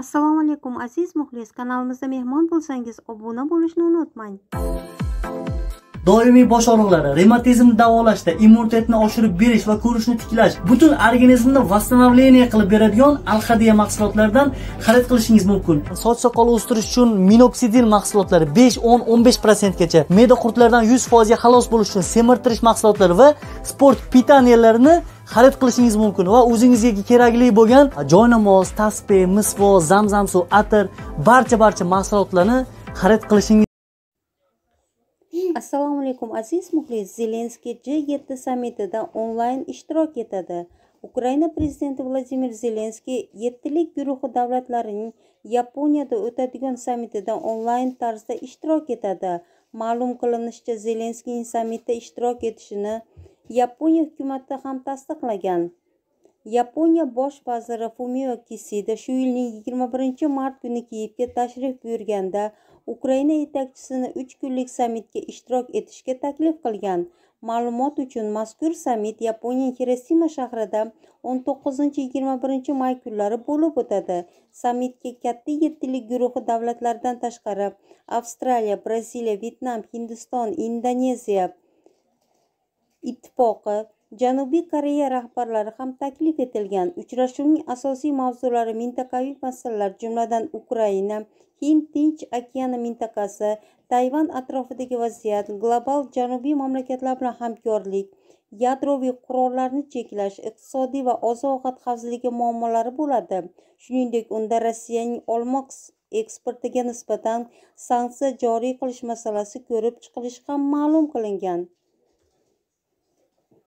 assalomu alaykum aziz muxlis kanalimizda mehmon bo'lsangiz obuna bo'lishni unutmang doimiy bosh og'riqlari revmatizmni davolashda immunitetni oshirib berish va ko'rishni tiklash butun organizmni восстановление qilib beradigan alxadiya mahsulotlaridan xarid qilishingiz mumkin soch soqol o'stirish uchun minoxidil mahsulotlari 5-10-15% gacha me'da qurtlaridan 100% xalos bo'lish uchun semirtirish mahsulotlari va sport pitaniyalarini xarid qilishingiz mumkin va o'zingizga kerakli bo'lgan joynamoz tasbeh misvo zamzam suv atir barcha barcha mahsulotlarni xarid qilishingiz assalomu alaykum aziz muxlis zelenskiy g yetti sammitida onlayn ishtirok etadi ukraina prezidenti vladimir zelenskiy yettilik guruhi davlatlarining yaponiyada o'tadigan sammitida onlayn tarzda ishtirok etadi ma'lum qilinishicha zelenskiyning sammitda ishtirok etishini yaponiya hukumatda ham tasdiqlagan yaponiya bosh vaziri fumio kisida shu yilning 21 mart kuni kiyevga tashrif buyurganda ukraina yetakchisini 3 kunlik sammitga ishtirok etishga taklif qilgan ma'lumot uchun mazkur sammit yaponiya Hiroshima shahrida 19-21 may kunlari bo'lib o'tadi sammitga katta 7 lik guruhi davlatlardan tashqari avstraliya braziliya Vietnam, hindiston indoneziya ittifoqi janubiy koreya rahbarlari ham taklif etilgan uchrashuvning asosiy mavzulari mintaqaviy masalalar jumladan ukraina hind tinch okeani mintaqasi tayvan atrofidagi vaziyat global janubiy mamlakatlar bilan hamkorlik yadroviy qurollarni cheklash iqtisodiy va oziq ovqat xavfsizligi muammolari bo'ladi shuningdek unda rossiyaning olmoq eksportiga nisbatan sanksiya joriy qilish masalasi ko'rib chiqilishi ham ma'lum qilingan